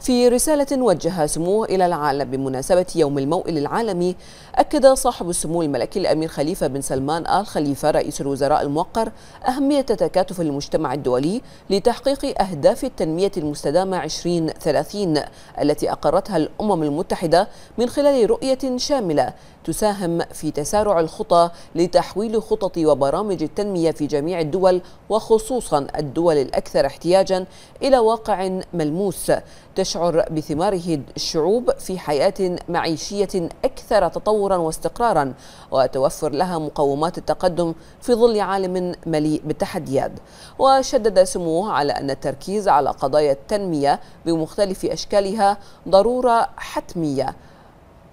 في رسالة وجه سموه إلى العالم بمناسبة يوم الموئل العالمي أكد صاحب السمو الملكي الأمير خليفة بن سلمان آل خليفة رئيس الوزراء الموقر أهمية تكاتف المجتمع الدولي لتحقيق أهداف التنمية المستدامة 2030 التي أقرتها الأمم المتحدة من خلال رؤية شاملة تساهم في تسارع الخطى لتحويل خطط وبرامج التنمية في جميع الدول وخصوصا الدول الأكثر احتياجا إلى واقع ملموس تشعر بثماره الشعوب في حياة معيشية أكثر تطورا واستقرارا وتوفر لها مقومات التقدم في ظل عالم مليء بالتحديات وشدد سموه على أن التركيز على قضايا التنمية بمختلف أشكالها ضرورة حتمية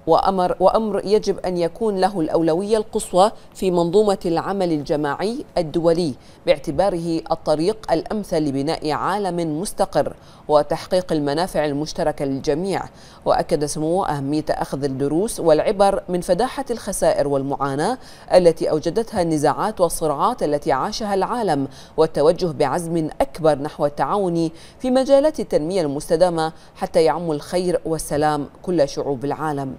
وأمر, وأمر يجب أن يكون له الأولوية القصوى في منظومة العمل الجماعي الدولي باعتباره الطريق الأمثل لبناء عالم مستقر وتحقيق المنافع المشتركة للجميع وأكد سموه أهمية أخذ الدروس والعبر من فداحة الخسائر والمعاناة التي أوجدتها النزاعات والصراعات التي عاشها العالم والتوجه بعزم أكبر نحو التعاون في مجالات التنمية المستدامة حتى يعم الخير والسلام كل شعوب العالم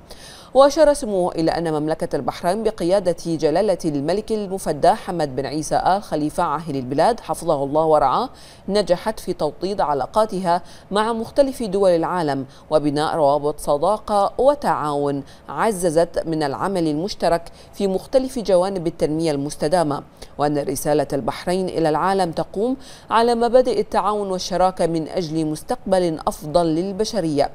وأشار سموه إلى أن مملكة البحرين بقيادة جلالة الملك المفدى حمد بن عيسى آل خليفة عاهل البلاد حفظه الله ورعاه نجحت في توطيد علاقاتها مع مختلف دول العالم وبناء روابط صداقة وتعاون عززت من العمل المشترك في مختلف جوانب التنمية المستدامة وأن رسالة البحرين إلى العالم تقوم على مبادئ التعاون والشراكة من أجل مستقبل أفضل للبشرية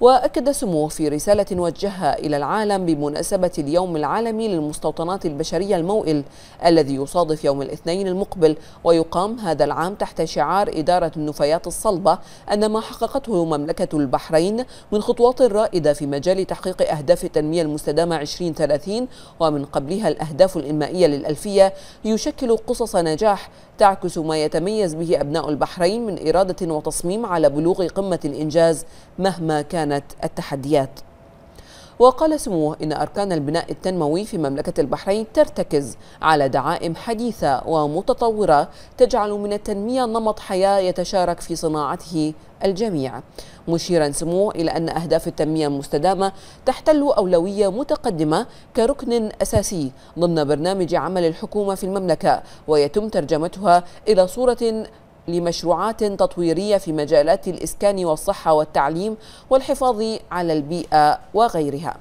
وأكد سموه في رسالة وجهها إلى العالم بمناسبة اليوم العالمي للمستوطنات البشرية الموئل الذي يصادف يوم الاثنين المقبل ويقام هذا العام تحت شعار إدارة النفايات الصلبة أن ما حققته مملكة البحرين من خطوات رائدة في مجال تحقيق أهداف التنمية المستدامة 2030 ومن قبلها الأهداف الإنمائية للألفية يشكل قصص نجاح تعكس ما يتميز به أبناء البحرين من إرادة وتصميم على بلوغ قمة الإنجاز مهما كان كانت التحديات وقال سموه إن أركان البناء التنموي في مملكة البحرين ترتكز على دعائم حديثة ومتطورة تجعل من التنمية نمط حياة يتشارك في صناعته الجميع مشيرا سموه إلى أن أهداف التنمية المستدامة تحتل أولوية متقدمة كركن أساسي ضمن برنامج عمل الحكومة في المملكة ويتم ترجمتها إلى صورة لمشروعات تطويرية في مجالات الإسكان والصحة والتعليم والحفاظ على البيئة وغيرها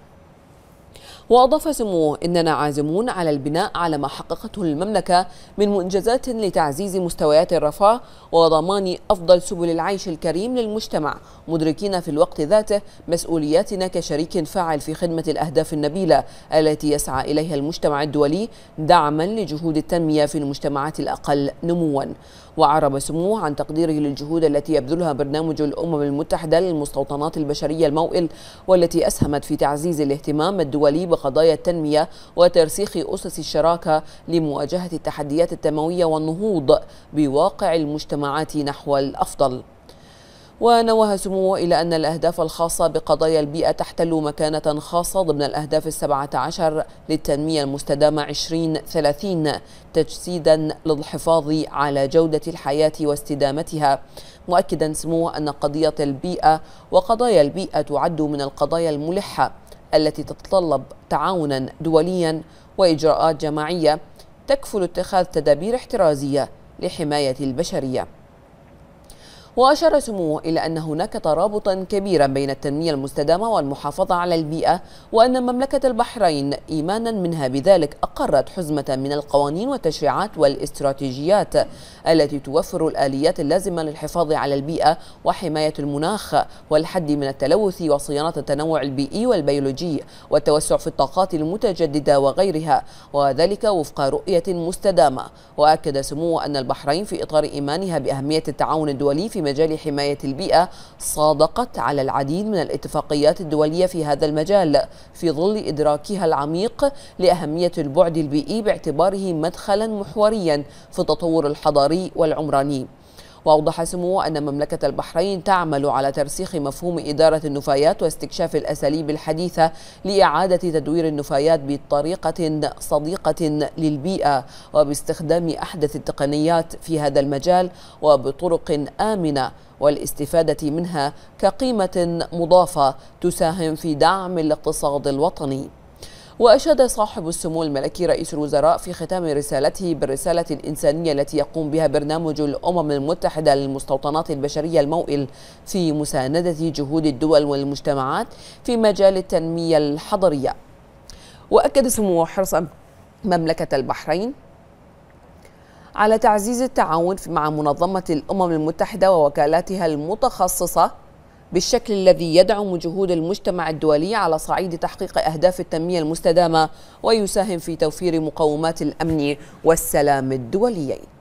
وأضاف سموه إننا عازمون على البناء على ما حققته المملكة من منجزات لتعزيز مستويات الرفاه وضمان أفضل سبل العيش الكريم للمجتمع مدركين في الوقت ذاته مسؤولياتنا كشريك فاعل في خدمة الأهداف النبيلة التي يسعى إليها المجتمع الدولي دعما لجهود التنمية في المجتمعات الأقل نموا وعرب سموه عن تقديره للجهود التي يبذلها برنامج الأمم المتحدة للمستوطنات البشرية الموئل والتي أسهمت في تعزيز الاهتمام الدولي بقضايا التنمية وترسيخ أسس الشراكة لمواجهة التحديات التنموية والنهوض بواقع المجتمعات نحو الأفضل ونوه سموه إلى أن الأهداف الخاصة بقضايا البيئة تحتل مكانة خاصة ضمن الأهداف السبعة عشر للتنمية المستدامة 2030 تجسيدا للحفاظ على جودة الحياة واستدامتها مؤكدا سموه أن قضية البيئة وقضايا البيئة تعد من القضايا الملحة التي تتطلب تعاونا دوليا واجراءات جماعيه تكفل اتخاذ تدابير احترازيه لحمايه البشريه وأشار سموه إلى أن هناك ترابطا كبيرا بين التنمية المستدامة والمحافظة على البيئة وأن مملكة البحرين إيمانا منها بذلك أقرت حزمة من القوانين والتشريعات والاستراتيجيات التي توفر الآليات اللازمة للحفاظ على البيئة وحماية المناخ والحد من التلوث وصيانة التنوع البيئي والبيولوجي والتوسع في الطاقات المتجددة وغيرها وذلك وفق رؤية مستدامة وأكد سموه أن البحرين في إطار إيمانها بأهمية التعاون الدولي في مجال حماية البيئة صادقت على العديد من الاتفاقيات الدولية في هذا المجال في ظل إدراكها العميق لأهمية البعد البيئي باعتباره مدخلا محوريا في التطور الحضاري والعمراني وأوضح سموه أن مملكة البحرين تعمل على ترسيخ مفهوم إدارة النفايات واستكشاف الأساليب الحديثة لإعادة تدوير النفايات بطريقة صديقة للبيئة وباستخدام أحدث التقنيات في هذا المجال وبطرق آمنة والاستفادة منها كقيمة مضافة تساهم في دعم الاقتصاد الوطني وأشاد صاحب السمو الملكي رئيس الوزراء في ختام رسالته بالرسالة الإنسانية التي يقوم بها برنامج الأمم المتحدة للمستوطنات البشرية الموئل في مساندة جهود الدول والمجتمعات في مجال التنمية الحضرية وأكد سمو حرص مملكة البحرين على تعزيز التعاون مع منظمة الأمم المتحدة ووكالاتها المتخصصة بالشكل الذي يدعم جهود المجتمع الدولي على صعيد تحقيق أهداف التنمية المستدامة ويساهم في توفير مقومات الأمن والسلام الدوليين